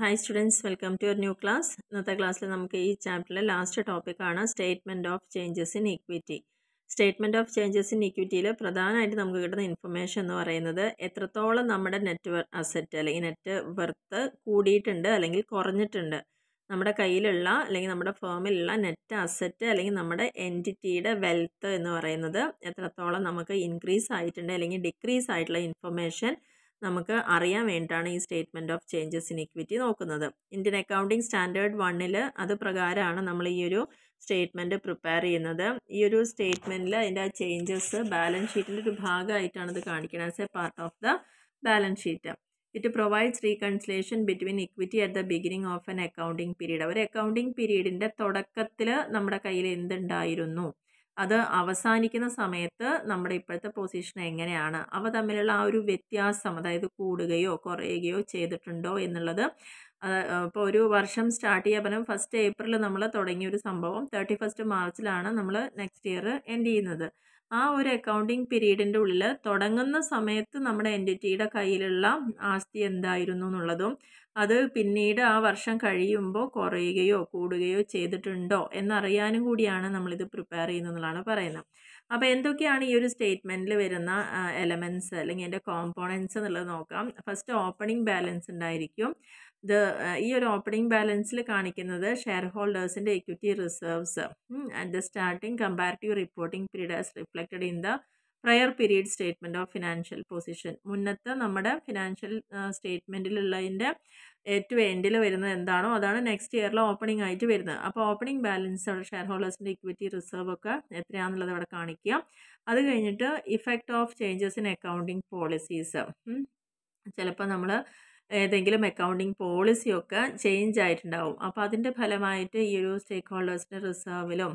hi students welcome to your new class ഇന്നത്തെ ക്ലാസ്സിൽ നമുക്ക് ഈ ചാപ്റ്ററിലെ ലാസ്റ്റ് ടോപ്പിക്കാണ് statement of changes in equity statement of changes in ഇക്വിറ്റിയിൽ പ്രധാനമായിട്ട് നമുക്ക് കിട്ടുന്ന ഇൻഫർമേഷൻ എന്ന് പറയുന്നത് എത്രത്തോളം നമ്മുടെ നെറ്റ് അസറ്റ് അല്ലെങ്കിൽ നെറ്റ് വർത്ത് കൂടിയിട്ടുണ്ട് അല്ലെങ്കിൽ കുറഞ്ഞിട്ടുണ്ട് നമ്മുടെ കയ്യിലുള്ള അല്ലെങ്കിൽ നമ്മുടെ ഫേമിലുള്ള നെറ്റ് അസറ്റ് അല്ലെങ്കിൽ നമ്മുടെ എൻറ്റിറ്റിയുടെ വെൽത്ത് എന്ന് പറയുന്നത് എത്രത്തോളം നമുക്ക് ഇൻക്രീസ് ആയിട്ടുണ്ട് അല്ലെങ്കിൽ ഡിക്രീസ് ആയിട്ടുള്ള ഇൻഫർമേഷൻ നമുക്ക് അറിയാൻ വേണ്ടിയിട്ടാണ് ഈ statement of changes in equity നോക്കുന്നത് ഇന്ത്യൻ അക്കൗണ്ടിംഗ് സ്റ്റാൻഡേർഡ് വണ്ണിൽ അത് പ്രകാരമാണ് നമ്മൾ ഈ ഒരു സ്റ്റേറ്റ്മെൻറ്റ് പ്രിപ്പയർ ചെയ്യുന്നത് ഈ ഒരു സ്റ്റേറ്റ്മെൻറ്റിൽ അതിൻ്റെ ആ ചേഞ്ചസ് ബാലൻസ് ഷീറ്റിൻ്റെ ഒരു ഭാഗമായിട്ടാണ് ഇത് കാണിക്കുന്നത് as a part of the balance sheet it provides reconciliation between equity at the beginning of an accounting period ഒരു അക്കൗണ്ടിങ് പീരീഡിൻ്റെ തുടക്കത്തിൽ നമ്മുടെ കയ്യിൽ എന്തുണ്ടായിരുന്നു അത് അവസാനിക്കുന്ന സമയത്ത് നമ്മുടെ ഇപ്പോഴത്തെ പൊസിഷൻ എങ്ങനെയാണ് അവ തമ്മിലുള്ള ആ ഒരു വ്യത്യാസം അതായത് കൂടുകയോ കുറയുകയോ ചെയ്തിട്ടുണ്ടോ എന്നുള്ളത് ഇപ്പോൾ ഒരു വർഷം സ്റ്റാർട്ട് ചെയ്യാൻ പറ്റും ഫസ്റ്റ് ഏപ്രിൽ നമ്മൾ തുടങ്ങിയ ഒരു സംഭവം തേർട്ടി ഫസ്റ്റ് മാർച്ചിലാണ് നമ്മൾ നെക്സ്റ്റ് ഇയർ എൻഡ് ചെയ്യുന്നത് ആ ഒരു അക്കൗണ്ടിങ് പീരീഡിൻ്റെ ഉള്ളിൽ തുടങ്ങുന്ന സമയത്ത് നമ്മുടെ എൻറ്റിറ്റിയുടെ കയ്യിലുള്ള ആസ്തി എന്തായിരുന്നു എന്നുള്ളതും അത് പിന്നീട് ആ വർഷം കഴിയുമ്പോൾ കുറയുകയോ കൂടുകയോ ചെയ്തിട്ടുണ്ടോ എന്നറിയാനും കൂടിയാണ് നമ്മളിത് പ്രിപ്പയർ ചെയ്യുന്നതെന്നാണ് പറയുന്നത് അപ്പോൾ എന്തൊക്കെയാണ് ഈ ഒരു സ്റ്റേറ്റ്മെൻറ്റിൽ വരുന്ന എലമെൻറ്റ്സ് അല്ലെങ്കിൽ എൻ്റെ കോമ്പോണൻസ് എന്നുള്ളത് നോക്കാം ഫസ്റ്റ് ഓപ്പണിംഗ് ബാലൻസ് ഉണ്ടായിരിക്കും ഇത് ഈ ഒരു ഓപ്പണിംഗ് ബാലൻസിൽ കാണിക്കുന്നത് ഷെയർ ഹോൾഡേഴ്സിൻ്റെ equity reserves at the starting comparative reporting period as reflected in the prior period statement of financial position മുന്നത്തെ നമ്മുടെ ഫിനാൻഷ്യൽ സ്റ്റേറ്റ്മെൻറ്റിലുള്ളതിൻ്റെ ഏറ്റവും എൻഡിൽ വരുന്നത് എന്താണോ അതാണ് നെക്സ്റ്റ് ഇയറിൽ ഓപ്പണിംഗ് ആയിട്ട് വരുന്നത് അപ്പോൾ ഓപ്പണിംഗ് ബാലൻസ് ഷെയർ ഹോൾഡേഴ്സിൻ്റെ ഇക്വിറ്റി റിസർവ് ഒക്കെ എത്രയാണെന്നുള്ളത് ഇവിടെ കാണിക്കുക അത് കഴിഞ്ഞിട്ട് effect of changes in accounting policies ചിലപ്പോൾ നമ്മൾ ഏതെങ്കിലും അക്കൗണ്ടിങ് പോളിസിയൊക്കെ ചേഞ്ച് ആയിട്ടുണ്ടാവും അപ്പോൾ അതിൻ്റെ ഫലമായിട്ട് ഈ ഒരു സ്റ്റേക്ക് ഹോൾഡേഴ്സിൻ്റെ റിസർവിലും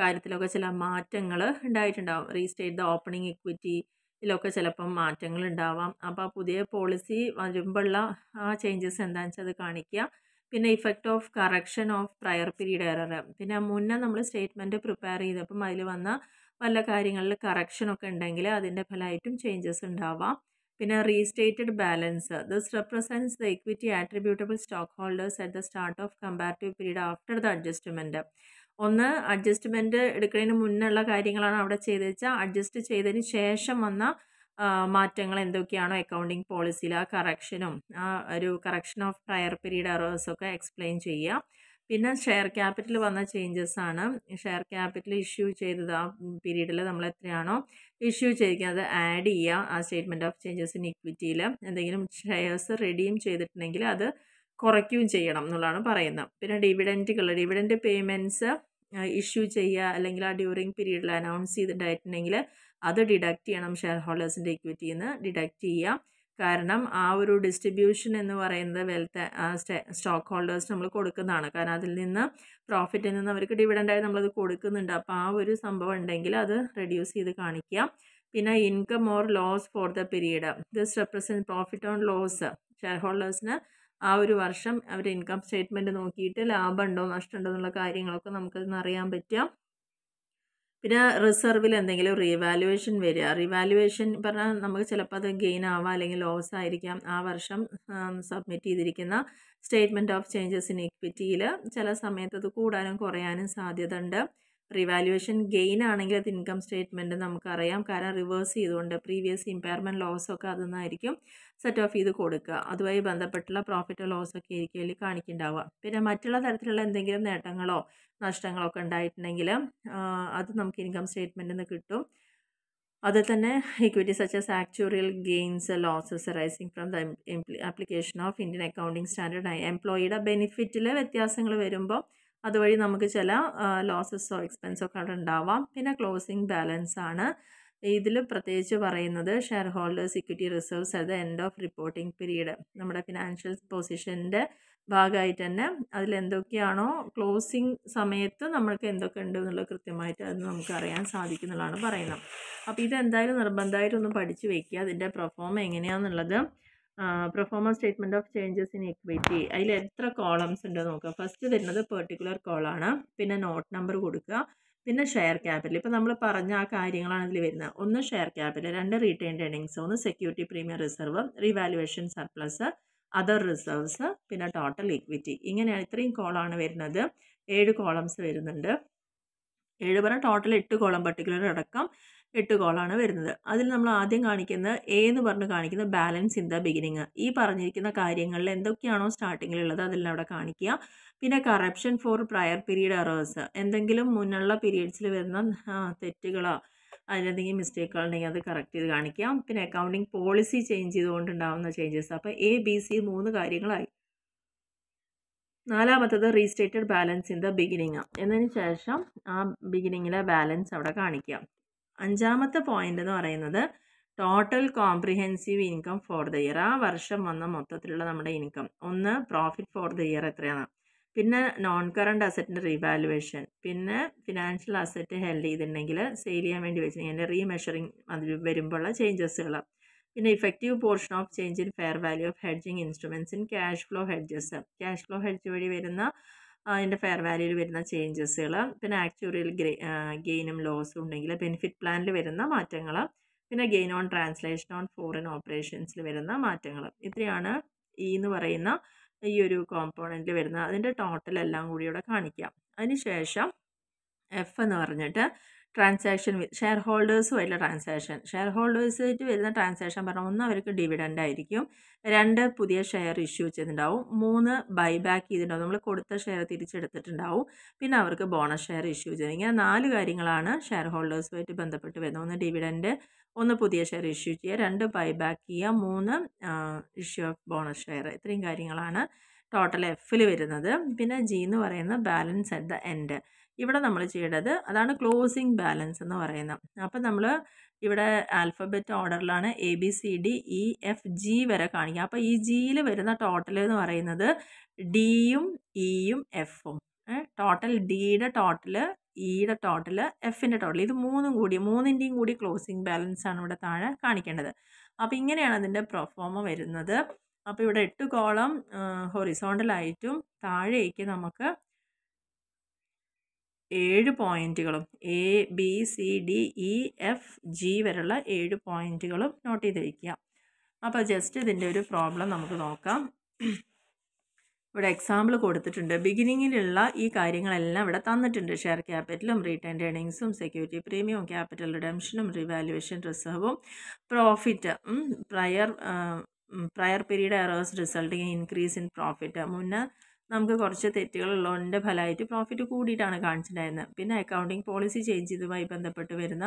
കാര്യത്തിലൊക്കെ ചില മാറ്റങ്ങൾ ഉണ്ടായിട്ടുണ്ടാവും റീസ്റ്റേറ്റ് ദ ഓപ്പണിംഗ് ഇക്വിറ്റി ഇതിലൊക്കെ ചിലപ്പം മാറ്റങ്ങൾ ഉണ്ടാവാം അപ്പോൾ പുതിയ പോളിസി വരുമ്പോഴുള്ള ആ ചേഞ്ചസ് എന്താണെന്ന് വെച്ചാൽ അത് കാണിക്കുക പിന്നെ effect of correction of prior period error പിന്നെ മുന്നേ നമ്മൾ സ്റ്റേറ്റ്മെൻറ്റ് പ്രിപ്പയർ ചെയ്തപ്പം അതിൽ വന്ന പല കാര്യങ്ങളിൽ കറക്ഷനൊക്കെ ഉണ്ടെങ്കിൽ അതിൻ്റെ ഫലമായിട്ടും ചേഞ്ചസ് ഉണ്ടാവാം പിന്നെ restated balance this represents the equity attributable stock holders at the start of comparative period after the adjustment ഒന്ന് അഡ്ജസ്റ്റ്മെൻറ്റ് എടുക്കുന്നതിന് മുന്നുള്ള കാര്യങ്ങളാണ് അവിടെ ചെയ്തത് വെച്ചാൽ അഡ്ജസ്റ്റ് ചെയ്തതിന് ശേഷം വന്ന മാറ്റങ്ങൾ എന്തൊക്കെയാണോ അക്കൗണ്ടിങ് പോളിസിയിൽ ആ കറക്ഷനും ആ ഒരു കറക്ഷൻ ഓഫ് പ്രയർ പീരീഡ് അറേഴ്സൊക്കെ ഒക്കെ എക്സ്പ്ലെയിൻ ചെയ്യുക പിന്നെ ഷെയർ ക്യാപിറ്റൽ വന്ന ചേഞ്ചസ് ആണ് ഷെയർ ക്യാപിറ്റൽ ഇഷ്യൂ ചെയ്തത് ആ പീരീഡിൽ നമ്മൾ എത്രയാണോ ഇഷ്യൂ ചെയ്തിരിക്കുന്നത് അത് ആഡ് ചെയ്യുക ആ സ്റ്റേറ്റ്മെൻറ്റ് ഓഫ് ചേഞ്ചസ് ഇൻ ഇക്വിറ്റിയിൽ എന്തെങ്കിലും ഷെയർസ് റെഡീം ചെയ്തിട്ടുണ്ടെങ്കിൽ അത് കുറയ്ക്കുകയും ചെയ്യണം എന്നുള്ളതാണ് പറയുന്നത് പിന്നെ ഡിവിഡൻറ്റുകൾ ഡിവിഡൻറ്റ് പേയ്മെൻറ്റ്സ് ഇഷ്യൂ ചെയ്യുക അല്ലെങ്കിൽ ആ ഡ്യൂറിങ് പീരീഡിൽ അനൗൺസ് ചെയ്തിട്ടുണ്ടായിട്ടുണ്ടെങ്കിൽ അത് ഡിഡക്റ്റ് ചെയ്യണം ഷെയർ ഹോൾഡേഴ്സിൻ്റെ ഇക്വിറ്റിയിൽ നിന്ന് ഡിഡക്റ്റ് ചെയ്യാം കാരണം ആ ഒരു ഡിസ്ട്രിബ്യൂഷൻ എന്ന് പറയുന്നത് വെൽത്ത് സ്റ്റോക്ക് ഹോൾഡേഴ്സ് നമ്മൾ കൊടുക്കുന്നതാണ് കാരണം അതിൽ നിന്ന് പ്രോഫിറ്റിൽ നിന്ന് അവർക്ക് ഡിവിഡൻ്റായി നമ്മളത് കൊടുക്കുന്നുണ്ട് അപ്പോൾ ആ ഒരു സംഭവം ഉണ്ടെങ്കിൽ അത് റെഡ്യൂസ് ചെയ്ത് കാണിക്കുക പിന്നെ income or loss for the period this represent profit on loss share ഹോൾഡേഴ്സിന് ആ ഒരു വർഷം അവർ ഇൻകം സ്റ്റേറ്റ്മെൻറ്റ് നോക്കിയിട്ട് ലാഭമുണ്ടോ നഷ്ടമുണ്ടോ എന്നുള്ള കാര്യങ്ങളൊക്കെ നമുക്കിന്ന് അറിയാൻ പറ്റും പിന്നെ റിസർവിൽ എന്തെങ്കിലും റീവാലുവേഷൻ വരിക റീവാലുവേഷൻ പറഞ്ഞാൽ നമുക്ക് ചിലപ്പോൾ അത് ഗെയിൻ ആവാം അല്ലെങ്കിൽ ലോസ് ആയിരിക്കാം ആ വർഷം സബ്മിറ്റ് ചെയ്തിരിക്കുന്ന സ്റ്റേറ്റ്മെൻറ്റ് ഓഫ് ചേഞ്ചസ് ഇൻ ഇക്വിറ്റിയിൽ ചില സമയത്ത് അത് കൂടാനും കുറയാനും സാധ്യത ഉണ്ട് റിവാലുവേഷൻ ഗെയിൻ ആണെങ്കിൽ അത് ഇൻകം സ്റ്റേറ്റ്മെൻറ്റ് നമുക്കറിയാം കാരണം റിവേഴ്സ് ചെയ്തുകൊണ്ട് പ്രീവിയസ് ഇമ്പയർമെൻറ്റ് ലോസൊക്കെ അതിൽ നിന്നായിരിക്കും സെറ്റ് ഓഫ് ചെയ്ത് കൊടുക്കുക അതുമായി ബന്ധപ്പെട്ടുള്ള പ്രോഫിറ്റോ ലോസൊക്കെ ആയിരിക്കും അതിൽ കാണിക്കുന്നുണ്ടാവുക പിന്നെ മറ്റുള്ള തരത്തിലുള്ള എന്തെങ്കിലും നേട്ടങ്ങളോ നഷ്ടങ്ങളോ ഒക്കെ ഉണ്ടായിട്ടുണ്ടെങ്കിൽ അത് നമുക്ക് ഇൻകം സ്റ്റേറ്റ്മെൻറ്റിൽ നിന്ന് കിട്ടും അതിൽ തന്നെ equity such as actuarial gains losses rising from the application of Indian accounting standard എംപ്ലോയിയുടെ ബെനിഫിറ്റിൽ വ്യത്യാസങ്ങൾ വരുമ്പോൾ അതുവഴി നമുക്ക് ചില ലോസസ്സോ എക്സ്പെൻസോ ഒക്കെ അവിടെ ഉണ്ടാവാം പിന്നെ ക്ലോസിങ് ബാലൻസ് ആണ് ഇതിൽ പ്രത്യേകിച്ച് പറയുന്നത് ഷെയർ ഹോൾഡേഴ്സ് ഇക്വിറ്റി റിസർവ്സ് അത് എൻഡ് ഓഫ് റിപ്പോർട്ടിംഗ് പീരീഡ് നമ്മുടെ ഫിനാൻഷ്യൽ പൊസിഷൻ്റെ ഭാഗമായിട്ട് തന്നെ അതിലെന്തൊക്കെയാണോ ക്ലോസിങ് സമയത്ത് നമ്മൾക്ക് എന്തൊക്കെ ഉണ്ട് എന്നുള്ളത് കൃത്യമായിട്ട് അത് നമുക്ക് അറിയാൻ സാധിക്കുന്നുള്ളതാണ് പറയുന്നത് അപ്പോൾ ഇതെന്തായാലും നിർബന്ധമായിട്ടൊന്ന് പഠിച്ചു വയ്ക്കുക അതിൻ്റെ പെർഫോം എങ്ങനെയാണെന്നുള്ളത് performance statement of changes in equity അതിൽ എത്ര കോളംസ് ഉണ്ട് നോക്കുക ഫസ്റ്റ് തരുന്നത് പെർട്ടിക്കുലർ കോളാണ് പിന്നെ നോട്ട് നമ്പർ കൊടുക്കുക പിന്നെ ഷെയർ ക്യാപിറ്റൽ ഇപ്പോൾ നമ്മൾ പറഞ്ഞ ആ കാര്യങ്ങളാണ് ഇതിൽ വരുന്നത് ഒന്ന് ഷെയർ ക്യാപിറ്റൽ രണ്ട് റീറ്റെയിൻ ഏണിങ്സ് ഒന്ന് security premium reserve revaluation surplus other reserves പിന്നെ ടോട്ടൽ ഇക്വിറ്റി ഇങ്ങനെയാണ് ഇത്രയും കോളാണ് വരുന്നത് ഏഴ് കോളംസ് വരുന്നുണ്ട് ഏഴ് പറഞ്ഞാൽ ടോട്ടൽ എട്ട് കോളം പെർട്ടിക്കുലർ അടക്കം എട്ട് കോളാണ് വരുന്നത് അതിൽ നമ്മൾ ആദ്യം കാണിക്കുന്ന എ എന്ന് പറഞ്ഞ് കാണിക്കുന്ന ബാലൻസ് ഇൻ ദ ബിഗിനിങ് ഈ പറഞ്ഞിരിക്കുന്ന കാര്യങ്ങളിൽ എന്തൊക്കെയാണോ സ്റ്റാർട്ടിങ്ങിലുള്ളത് അതെല്ലാം അവിടെ കാണിക്കുക പിന്നെ correction for prior period errors എന്തെങ്കിലും മുന്നുള്ള പീരീഡ്സിൽ വരുന്ന തെറ്റുകളോ അതിലെന്തെങ്കിലും മിസ്റ്റേക്കുകൾ ഉണ്ടെങ്കിൽ അത് കറക്റ്റ് ചെയ്ത് കാണിക്കാം പിന്നെ അക്കൗണ്ടിങ് പോളിസി ചേഞ്ച് ചെയ്തുകൊണ്ടുണ്ടാവുന്ന ചേഞ്ചസ് അപ്പോൾ എ ബി സി മൂന്ന് കാര്യങ്ങളായി നാലാമത്തത് restated balance in the beginning എന്നതിന് ശേഷം ആ ബിഗിനിങ്ങിലെ ബാലൻസ് അവിടെ കാണിക്കാം അഞ്ചാമത്തെ പോയിന്റ് എന്ന് പറയുന്നത് total comprehensive income for the year ആ വർഷം വന്ന മൊത്തത്തിലുള്ള നമ്മുടെ ഇൻകം ഒന്ന് പ്രോഫിറ്റ് ഫോർ ദ ഇയർ എത്രയാണ് പിന്നെ നോൺ കറണ്ട് അസറ്റിൻ്റെ റീവാലുവേഷൻ പിന്നെ ഫിനാൻഷ്യൽ അസറ്റ് ഹെൽഡ് ചെയ്തിട്ടുണ്ടെങ്കിൽ സെയിൽ ചെയ്യാൻ വേണ്ടി വെച്ചിട്ടുണ്ടെങ്കിൽ അതിൻ്റെ റീമെഷറിങ് അത് വരുമ്പോഴുള്ള ചേഞ്ചസുകൾ പിന്നെ effective portion of change in fair value of hedging instruments in cash flow hedges cash flow hedge വഴി വരുന്ന അതിൻ്റെ ഫെയർ വാല്യൂയിൽ വരുന്ന ചേഞ്ചസുകൾ പിന്നെ ആക്ച്വറിയൽ ഗെയിനും ലോസും ഉണ്ടെങ്കിൽ ബെനിഫിറ്റ് പ്ലാനിൽ വരുന്ന മാറ്റങ്ങൾ പിന്നെ gain on translation on foreign ഓപ്പറേഷൻസിൽ വരുന്ന മാറ്റങ്ങൾ ഇത്രയാണ് ഈ എന്ന് പറയുന്ന ഈ ഒരു കോമ്പോണൻറ്റിൽ വരുന്ന അതിൻ്റെ ടോട്ടൽ എല്ലാം കൂടിയോടെ കാണിക്കാം അതിനുശേഷം എഫ് എന്ന് പറഞ്ഞിട്ട് ട്രാൻസാക്ഷൻ ഷെയർ ഹോൾഡേഴ്സുമായിട്ടുള്ള ട്രാൻസാക്ഷൻ ഷെയർ ഹോൾഡേഴ്സായിട്ട് വരുന്ന ട്രാൻസാക്ഷൻ പറഞ്ഞാൽ ഒന്ന് അവർക്ക് ഡിവിഡൻ്റ് ആയിരിക്കും രണ്ട് പുതിയ ഷെയർ ഇഷ്യൂ ചെയ്തിട്ടുണ്ടാവും മൂന്ന് ബൈബാക്ക് ചെയ്തിട്ടുണ്ടാവും നമ്മൾ കൊടുത്ത ഷെയർ തിരിച്ചെടുത്തിട്ടുണ്ടാവും പിന്നെ അവർക്ക് ബോണസ് ഷെയർ ഇഷ്യൂ ചെയ്തിരുന്നു ഇങ്ങനെ നാല് കാര്യങ്ങളാണ് ഷെയർ ഹോൾഡേഴ്സുമായിട്ട് ബന്ധപ്പെട്ട് വരുന്നത് ഒന്ന് ഡിവിഡൻ്റ് ഒന്ന് പുതിയ ഷെയർ ഇഷ്യൂ ചെയ്യുക രണ്ട് ബൈബാക്ക് ചെയ്യുക മൂന്ന് ഇഷ്യൂ ഓഫ് ബോണസ് ഷെയർ ഇത്രയും കാര്യങ്ങളാണ് ടോട്ടൽ എഫിൽ വരുന്നത് പിന്നെ ജി എന്ന് പറയുന്ന ബാലൻസ് അറ്റ് ദ എൻഡ് ഇവിടെ നമ്മൾ ചെയ്യേണ്ടത് അതാണ് ക്ലോസിംഗ് ബാലൻസ് എന്ന് പറയുന്നത് അപ്പം നമ്മൾ ഇവിടെ ആൽഫബറ്റ് ഓർഡറിലാണ് A B C D E F G വരെ കാണിക്കുക അപ്പോൾ ഈ ജിയിൽ വരുന്ന ടോട്ടൽ എന്ന് പറയുന്നത് ഡിയും ഇയും എഫും ടോട്ടൽ ഡിയുടെ ടോട്ടൽ ഇയുടെ ടോട്ടൽ എഫിൻ്റെ ടോട്ടൽ ഇത് മൂന്നും കൂടി മൂന്നിൻ്റെയും കൂടി ക്ലോസിംഗ് ബാലൻസ് ആണ് ഇവിടെ താഴെ കാണിക്കേണ്ടത് അപ്പോൾ ഇങ്ങനെയാണ് അതിൻ്റെ പ്രൊഫോമ വരുന്നത് അപ്പോൾ ഇവിടെ എട്ട് കോളം ഹൊറിസോണ്ടലായിട്ടും താഴേക്ക് നമുക്ക് ഏഴ് പോയിൻറ്റുകളും A B C D E e, F G വരെയുള്ള ഏഴ് പോയിൻറ്റുകളും നോട്ട് ചെയ്ത് വയ്ക്കുക അപ്പോൾ ജസ്റ്റ് ഇതിൻ്റെ ഒരു പ്രോബ്ലം നമുക്ക് നോക്കാം ഇവിടെ എക്സാമ്പിൾ കൊടുത്തിട്ടുണ്ട് ബിഗിനിങ്ങിലുള്ള ഈ കാര്യങ്ങളെല്ലാം ഇവിടെ തന്നിട്ടുണ്ട് ഷെയർ ക്യാപിറ്റലും റീറ്റേൺ ഏണിങ്സും സെക്യൂരിറ്റി പ്രീമിയം ക്യാപിറ്റൽ റിഡംഷനും റിവാലുവേഷൻ റിസർവും profit prior prior period errors resulting increase in profit മുന്നേ നമുക്ക് കുറച്ച് തെറ്റുകളുള്ളതിൻ്റെ ഫലമായിട്ട് പ്രോഫിറ്റ് കൂടിയിട്ടാണ് കാണിച്ചിട്ടുണ്ടായിരുന്നത് പിന്നെ അക്കൗണ്ടിങ് പോളിസി ചേഞ്ച് ഇതുമായി ബന്ധപ്പെട്ട് വരുന്ന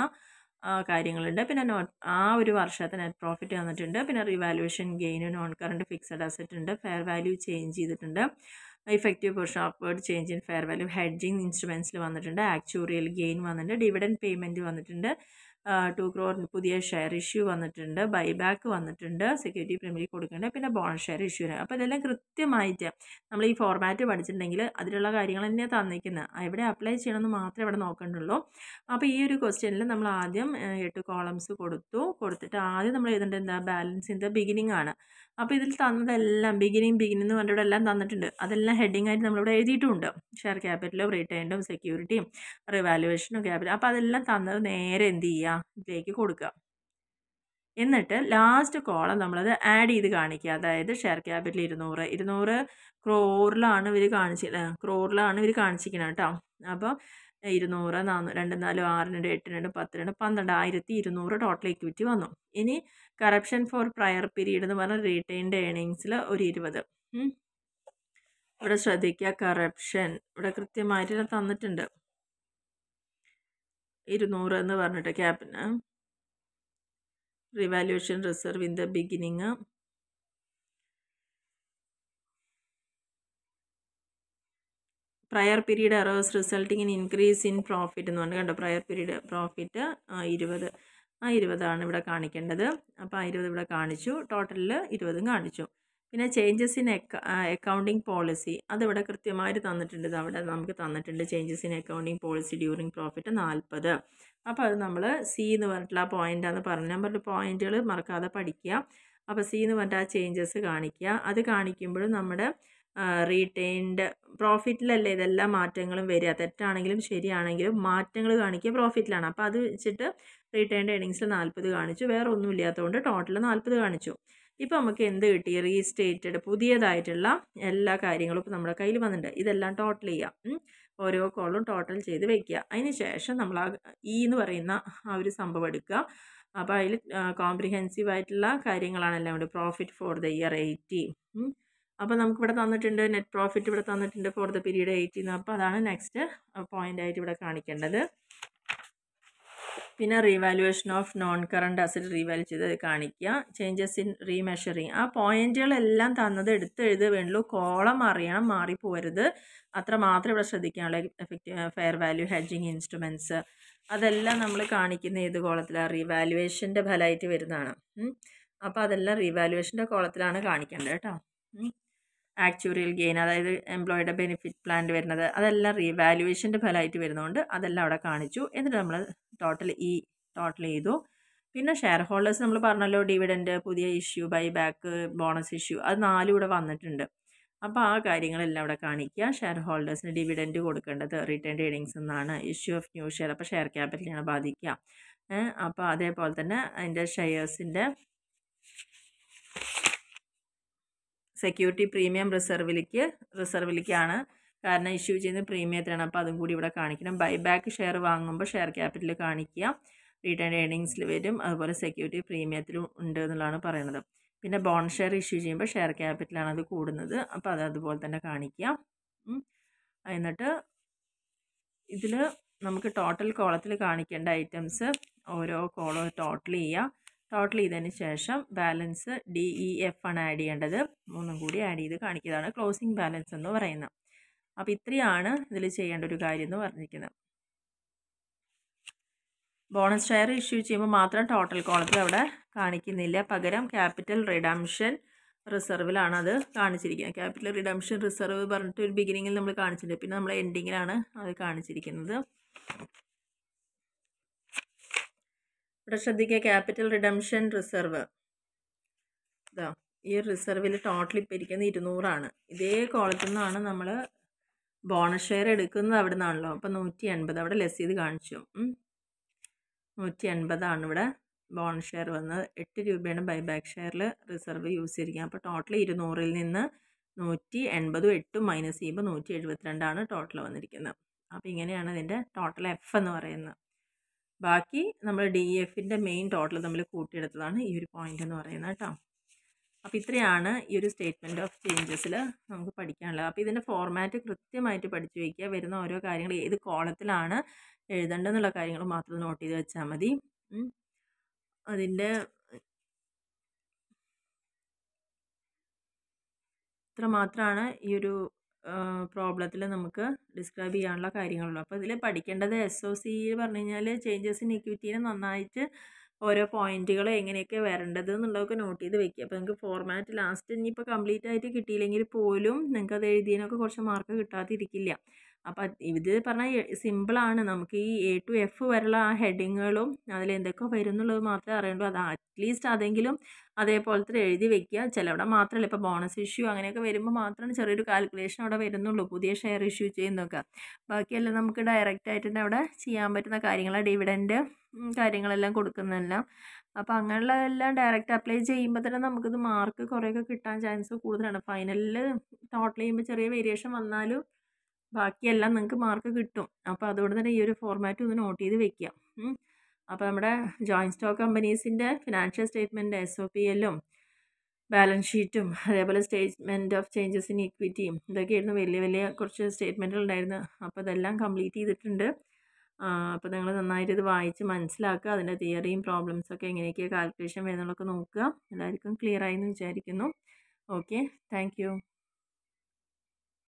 കാര്യങ്ങളുണ്ട് പിന്നെ നോൺ ആ ഒരു വർഷത്തെ നെറ്റ് പ്രോഫിറ്റ് വന്നിട്ടുണ്ട് പിന്നെ revaluation gain non current fixed asset ഉണ്ട് ഫെയർ വാല്യൂ ചേഞ്ച് ചെയ്തിട്ടുണ്ട് effective portion upward change in fair value hedging ഇൻസ്ട്രുമെൻസിൽ വന്നിട്ടുണ്ട് ആക്ച്വറിയൽ ഗെയിൻ വന്നിട്ടുണ്ട് ഡിവിഡൻ പേയ്മെൻറ്റ് വന്നിട്ടുണ്ട് ടു ക്രോർ പുതിയ ഷെയർ ഇഷ്യൂ വന്നിട്ടുണ്ട് ബൈബാക്ക് വന്നിട്ടുണ്ട് സെക്യൂരിറ്റി പ്രീമിയം കൊടുക്കേണ്ടത് പിന്നെ ബോണസ് ഷെയർ ഇഷ്യൂ അപ്പോൾ ഇതെല്ലാം കൃത്യമായിട്ട് നമ്മൾ ഈ ഫോർമാറ്റ് പഠിച്ചിട്ടുണ്ടെങ്കിൽ അതിലുള്ള കാര്യങ്ങൾ തന്നെ തന്നിരിക്കുന്നത് എവിടെ അപ്ലൈ ചെയ്യണമെന്ന് മാത്രമേ ഇവിടെ നോക്കേണ്ടുള്ളൂ അപ്പോൾ ഈ ഒരു ക്വസ്റ്റ്യനിൽ നമ്മൾ ആദ്യം എട്ട് കോളംസ് കൊടുത്തു കൊടുത്തിട്ട് ആദ്യം നമ്മൾ എഴുതേണ്ടത് എന്താ ബാലൻസ് ഇൻ ദ ബിഗിനിങ് ആണ് അപ്പോൾ ഇതിൽ തന്നതെല്ലാം ബിഗിനിങ് ബിഗിനിങ് എന്ന് പറഞ്ഞിട്ട് എല്ലാം തന്നിട്ടുണ്ട് അതെല്ലാം ഹെഡിങ് ആയിട്ട് നമ്മളിവിടെ എഴുതിയിട്ടുണ്ട് ഷെയർ ക്യാപിറ്റലും റീറ്റൈൻഡും സെക്യൂരിറ്റിയും റിവാലുവേഷനും ക്യാപിറ്റൽ അപ്പോൾ അതെല്ലാം തന്നത് നേരെ എന്ത് ചെയ്യുക ഇതിലേക്ക് കൊടുക്കുക എന്നിട്ട് ലാസ്റ്റ് കോളം നമ്മളത് ആഡ് ചെയ്ത് കാണിക്കുക അതായത് ഷെയർ ക്യാപിറ്റൽ ഇരുന്നൂറ് ഇരുന്നൂറ് ക്രോറിലാണ് ഇവർ കാണിച്ചി ക്രോറിലാണ് ഇവർ കാണിച്ചിരിക്കുന്നത് കേട്ടോ അപ്പോൾ ഇരുന്നൂറ് നാന്നൂ രണ്ട് നാല് ആറ് രണ്ട് എട്ട് രണ്ട് പത്ത് രണ്ട് പന്ത്രണ്ട് ആയിരത്തി ഇരുന്നൂറ് ടോട്ടൽ ഇക്വിറ്റി വന്നു ഇനി കറപ്ഷൻ ഫോർ പ്രയർ പീരീഡ് എന്ന് പറഞ്ഞാൽ റീറ്റെയിൻഡ് ഏണിങ്സിൽ ഒരു ഇരുപത് ഇവിടെ ശ്രദ്ധിക്കുക കറപ്ഷൻ ഇവിടെ കൃത്യമായിട്ട് തന്നിട്ടുണ്ട് ഇരുന്നൂറ് എന്ന് പറഞ്ഞിട്ട് ക്യാപ്പിന് revaluation reserve in the beginning prior period errors resulting in increase in profit എന്ന് പറഞ്ഞു കണ്ടോ പ്രയർ പീരീഡ് പ്രോഫിറ്റ് ഇരുപത് ആ ഇരുപതാണ് ഇവിടെ കാണിക്കേണ്ടത് അപ്പോൾ ആ ഇരുപത് ഇവിടെ കാണിച്ചു ടോട്ടലിൽ ഇരുപതും കാണിച്ചു പിന്നെ ചേഞ്ചസ് ഇൻ അക്കൗണ്ടിങ് പോളിസി അതിവിടെ കൃത്യമായിട്ട് തന്നിട്ടുണ്ട് അവിടെ നമുക്ക് തന്നിട്ടുണ്ട് changes in accounting policy during profit നാൽപ്പത് അപ്പോൾ അത് നമ്മൾ സി എന്ന് പറഞ്ഞിട്ടുള്ള ആ പോയിൻ്റാന്ന് പറഞ്ഞ നമ്പറിൽ പോയിന്റുകൾ മറക്കാതെ പഠിക്കുക അപ്പോൾ സി എന്ന് പറഞ്ഞിട്ട് ആ ചേഞ്ചസ് കാണിക്കുക അത് കാണിക്കുമ്പോഴും നമ്മുടെ റീറ്റെയിൻഡ് പ്രോഫിറ്റിലല്ലേ ഇതെല്ലാ മാറ്റങ്ങളും വരിക തെറ്റാണെങ്കിലും ശരിയാണെങ്കിലും മാറ്റങ്ങൾ കാണിക്കുക പ്രോഫിറ്റിലാണ് അപ്പോൾ അത് വെച്ചിട്ട് റീറ്റെയിൻഡ് എണിങ്സിൽ നാൽപ്പത് കാണിച്ചു വേറെ ഒന്നും ഇല്ലാത്തതുകൊണ്ട് ടോട്ടൽ നാൽപ്പത് കാണിച്ചു ഇപ്പോൾ നമുക്ക് എന്ത് കിട്ടി റീസ്റ്റേറ്റഡ് പുതിയതായിട്ടുള്ള എല്ലാ കാര്യങ്ങളും നമ്മുടെ കയ്യിൽ വന്നിട്ടുണ്ട് ഇതെല്ലാം ടോട്ടൽ ചെയ്യാം ഓരോ കോളും ടോട്ടൽ ചെയ്ത് വെക്കുക അതിന് ശേഷം നമ്മൾ ആ ഈ എന്ന് പറയുന്ന ആ ഒരു സംഭവം എടുക്കുക അപ്പോൾ അതിൽ കോംപ്രിഹെൻസീവ് ആയിട്ടുള്ള കാര്യങ്ങളാണെല്ലാം ഉണ്ട് profit for the year eighty അപ്പോൾ നമുക്കിവിടെ തന്നിട്ടുണ്ട് നെറ്റ് പ്രോഫിറ്റ് ഇവിടെ തന്നിട്ടുണ്ട് ഫോർ ദ പീരീഡ് എയ്റ്റി അപ്പോൾ അതാണ് നെക്സ്റ്റ് ആയിട്ട് ഇവിടെ കാണിക്കേണ്ടത് പിന്നെ revaluation of non current asset revalue ചെയ്ത് കാണിക്കുക ചേഞ്ചസ് ഇൻ റീമെഷറിങ് ആ പോയിന്റുകളെല്ലാം തന്നത് എടുത്ത് എഴുതുക വേണ്ടുള്ളൂ കോളം അറിയണം മാറിപ്പോരുത് അത്ര മാത്രം ഇവിടെ ശ്രദ്ധിക്കാനുള്ള effective fair value hedging instruments അതെല്ലാം നമ്മൾ കാണിക്കുന്ന ഏത് കോളത്തിലാണ് റീവാലുവേഷൻ്റെ ഫലമായിട്ട് വരുന്നതാണ് അപ്പോൾ അതെല്ലാം റീവാലുവേഷൻ്റെ കോളത്തിലാണ് കാണിക്കേണ്ടത് കേട്ടോ ആക്ച്വറിയൽ ഗെയിൻ അതായത് എംപ്ലോയിയുടെ ബെനിഫിറ്റ് പ്ലാൻ വരുന്നത് അതെല്ലാം റീവാലുവേഷൻ്റെ ഫലമായിട്ട് വരുന്നതുകൊണ്ട് അതെല്ലാം അവിടെ കാണിച്ചു എന്നിട്ട് നമ്മൾ ടോട്ടൽ ഈ ടോട്ടൽ ചെയ്തു പിന്നെ ഷെയർ ഹോൾഡേഴ്സ് നമ്മൾ പറഞ്ഞല്ലോ ഡിവിഡൻഡ് പുതിയ issue buy back bonus issue അത് നാലും ഇവിടെ വന്നിട്ടുണ്ട് അപ്പോൾ ആ കാര്യങ്ങളെല്ലാം അവിടെ കാണിക്കുക ഷെയർ ഹോൾഡേഴ്സിന് ഡിവിഡൻറ്റ് കൊടുക്കേണ്ടത് റിട്ടേൺ ഏണിങ്സ് എന്നാണ് ഇഷ്യൂ ഓഫ് ന്യൂ ഷെയർ അപ്പോൾ ഷെയർ ക്യാപിറ്റലിനെ ബാധിക്കുക അപ്പോൾ അതേപോലെ തന്നെ അതിൻ്റെ ഷെയർസിൻ്റെ സെക്യൂരിറ്റി പ്രീമിയം റിസർവിലേക്ക് റിസർവിലേക്കാണ് കാരണം ഇഷ്യൂ ചെയ്യുന്നത് പ്രീമിയത്തിനാണ് അപ്പോൾ അതും കൂടി ഇവിടെ കാണിക്കണം ബൈബാക്ക് ഷെയർ വാങ്ങുമ്പോൾ ഷെയർ ക്യാപിറ്റൽ കാണിക്കുക റീറ്റേൺ ഏണിങ്സിൽ വരും അതുപോലെ സെക്യൂരിറ്റി പ്രീമിയത്തിലും ഉണ്ട് എന്നുള്ളതാണ് പറയുന്നത് പിന്നെ ബോൺ ഷെയർ ഇഷ്യൂ ചെയ്യുമ്പോൾ ഷെയർ ക്യാപിറ്റലാണ് അത് കൂടുന്നത് അപ്പോൾ അത് അതുപോലെ തന്നെ കാണിക്കുക എന്നിട്ട് ഇതിൽ നമുക്ക് ടോട്ടൽ കോളത്തിൽ കാണിക്കേണ്ട ഐറ്റംസ് ഓരോ കോളം ടോട്ടൽ ചെയ്യുക ടോട്ടൽ ചെയ്തതിന് ശേഷം ബാലൻസ് ഡി ഇ എഫ് ആണ് ആഡ് ചെയ്യേണ്ടത് മൂന്നും കൂടി ആഡ് ചെയ്ത് കാണിക്കുന്നതാണ് ക്ലോസിംഗ് ബാലൻസ് എന്ന് പറയുന്നത് അപ്പോൾ ഇത്രയാണ് ഇതിൽ ചെയ്യേണ്ട ഒരു കാര്യം എന്ന് പറഞ്ഞിരിക്കുന്നത് ബോണസ് ഷെയർ ഇഷ്യൂ ചെയ്യുമ്പോൾ മാത്രം ടോട്ടൽ കോളത്തിൽ അവിടെ കാണിക്കുന്നില്ല പകരം ക്യാപിറ്റൽ റിഡംഷൻ റിസർവിലാണ് അത് കാണിച്ചിരിക്കുന്നത് ക്യാപിറ്റൽ റിഡംഷൻ റിസർവ് പറഞ്ഞിട്ട് ഒരു ബിഗിനിങ്ങിൽ നമ്മൾ കാണിച്ചിട്ടുണ്ട് പിന്നെ നമ്മൾ എൻഡിങ്ങിലാണ് അത് കാണിച്ചിരിക്കുന്നത് ഇവിടെ ശ്രദ്ധിക്കുക ക്യാപിറ്റൽ റിഡംഷൻ റിസർവ് ഇതാ ഈ റിസർവിൽ ടോട്ടൽ ഇപ്പം ഇരിക്കുന്നത് ഇരുന്നൂറാണ് ഇതേ കോളത്തിൽ നിന്നാണ് നമ്മൾ ബോണസ് ഷെയർ എടുക്കുന്നത് അവിടെ നിന്നാണല്ലോ അപ്പോൾ നൂറ്റി എൺപത് അവിടെ ലെസ് ചെയ്ത് കാണിച്ചു നൂറ്റി എൺപതാണ് ഇവിടെ ബോണസ് ഷെയർ വന്നത് എട്ട് രൂപയാണ് ബൈബാക്ക് ഷെയറിൽ റിസർവ് യൂസ് ചെയ്തിരിക്കുക അപ്പോൾ ടോട്ടൽ ഇരുന്നൂറിൽ നിന്ന് നൂറ്റി എൺപതും എട്ടും മൈനസ് ചെയ്യുമ്പോൾ നൂറ്റി എഴുപത്തിരണ്ടാണ് ടോട്ടൽ വന്നിരിക്കുന്നത് അപ്പോൾ ഇങ്ങനെയാണ് ഇതിൻ്റെ ടോട്ടൽ എഫ് എന്ന് പറയുന്നത് ബാക്കി നമ്മൾ ഡി എഫിൻ്റെ മെയിൻ ടോട്ടൽ നമ്മൾ കൂട്ടിയെടുത്തതാണ് ഈ ഒരു പോയിൻ്റ് എന്ന് പറയുന്നത് കേട്ടോ അപ്പോൾ ഇത്രയാണ് ഈ ഒരു സ്റ്റേറ്റ്മെൻറ്റ് ഓഫ് ചേഞ്ചസിൽ നമുക്ക് പഠിക്കാനുള്ളത് അപ്പോൾ ഇതിൻ്റെ ഫോർമാറ്റ് കൃത്യമായിട്ട് പഠിച്ചു വയ്ക്കുക വരുന്ന ഓരോ കാര്യങ്ങൾ ഏത് കോളത്തിലാണ് എഴുതേണ്ടതെന്നുള്ള കാര്യങ്ങൾ മാത്രം നോട്ട് ചെയ്ത് വെച്ചാൽ മതി അതിൻ്റെ ഇത്ര മാത്രമാണ് ഈ ഒരു പ്രോബ്ലത്തിൽ നമുക്ക് ഡിസ്ക്രൈബ് ചെയ്യാനുള്ള കാര്യങ്ങളുള്ളു അപ്പോൾ ഇതിൽ പഠിക്കേണ്ടത് എസ് ഒ സി പറഞ്ഞു കഴിഞ്ഞാൽ ചേഞ്ചസ് ഇൻ ഇക്വിറ്റീനെ നന്നായിട്ട് ഓരോ പോയിന്റുകൾ എങ്ങനെയൊക്കെ വരേണ്ടത് എന്നുള്ളതൊക്കെ നോട്ട് ചെയ്ത് വെക്കുക അപ്പോൾ നിങ്ങൾക്ക് ഫോർമാറ്റ് ലാസ്റ്റ് ഇനിയിപ്പോൾ കംപ്ലീറ്റ് ആയിട്ട് കിട്ടിയില്ലെങ്കിൽ പോലും നിങ്ങൾക്ക് അത് എഴുതിയതിനൊക്കെ കുറച്ച് മാർക്ക് കിട്ടാതിരിക്കില്ല അപ്പം ഇത് പറഞ്ഞാൽ സിമ്പിളാണ് നമുക്ക് ഈ എ ടു എഫ് വരെയുള്ള ആ ഹെഡിങ്ങുകളും അതിൽ എന്തൊക്കെ വരും എന്നുള്ളത് മാത്രമേ അറിയുള്ളൂ അത് അറ്റ്ലീസ്റ്റ് അതെങ്കിലും അതേപോലത്തെ എഴുതി വെക്കുക ചിലവിടെ മാത്രമല്ല ഇപ്പോൾ ബോണസ് ഇഷ്യൂ അങ്ങനെയൊക്കെ വരുമ്പോൾ മാത്രമാണ് ചെറിയൊരു കാൽക്കുലേഷൻ അവിടെ വരുന്നുള്ളൂ പുതിയ ഷെയർ ഇഷ്യൂ ചെയ്യുന്നൊക്കെ ബാക്കിയെല്ലാം നമുക്ക് ഡയറക്റ്റ് ആയിട്ട് അവിടെ ചെയ്യാൻ പറ്റുന്ന കാര്യങ്ങൾ ഡിവിഡൻഡ് കാര്യങ്ങളെല്ലാം കൊടുക്കുന്നതെല്ലാം അപ്പോൾ അങ്ങനെയുള്ളതെല്ലാം ഡയറക്റ്റ് അപ്ലൈ ചെയ്യുമ്പോൾ തന്നെ നമുക്കിത് മാർക്ക് കുറേയൊക്കെ കിട്ടാൻ ചാൻസ് കൂടുതലാണ് ഫൈനലിൽ ടോട്ടൽ ചെയ്യുമ്പോൾ ചെറിയ വേരിയേഷൻ വന്നാലും ബാക്കിയെല്ലാം നിങ്ങൾക്ക് മാർക്ക് കിട്ടും അപ്പോൾ അതുകൊണ്ട് തന്നെ ഈ ഒരു ഫോർമാറ്റ് ഒന്ന് നോട്ട് ചെയ്ത് വെക്കുക അപ്പോൾ നമ്മുടെ ജോയിൻറ്റ് സ്റ്റോക്ക് കമ്പനീസിൻ്റെ financial statement S O P എല്ലും ബാലൻസ് ഷീറ്റും അതേപോലെ സ്റ്റേറ്റ്മെൻറ്റ് ഓഫ് ചേഞ്ചസ് ഇൻ ഇക്വിറ്റിയും ഇതൊക്കെയായിരുന്നു വലിയ വലിയ കുറച്ച് സ്റ്റേറ്റ്മെൻറ്റുകൾ ഉണ്ടായിരുന്നു അപ്പോൾ അതെല്ലാം കംപ്ലീറ്റ് ചെയ്തിട്ടുണ്ട് അപ്പോൾ നിങ്ങൾ നന്നായിട്ട് ഇത് വായിച്ച് മനസ്സിലാക്കുക അതിൻ്റെ തിയറിയും പ്രോബ്ലംസൊക്കെ എങ്ങനെയൊക്കെയാണ് കാൽക്കുലേഷൻ വരുന്നതൊക്കെ നോക്കുക എല്ലാവർക്കും ക്ലിയർ ആയി എന്ന് വിചാരിക്കുന്നു ഓക്കെ താങ്ക്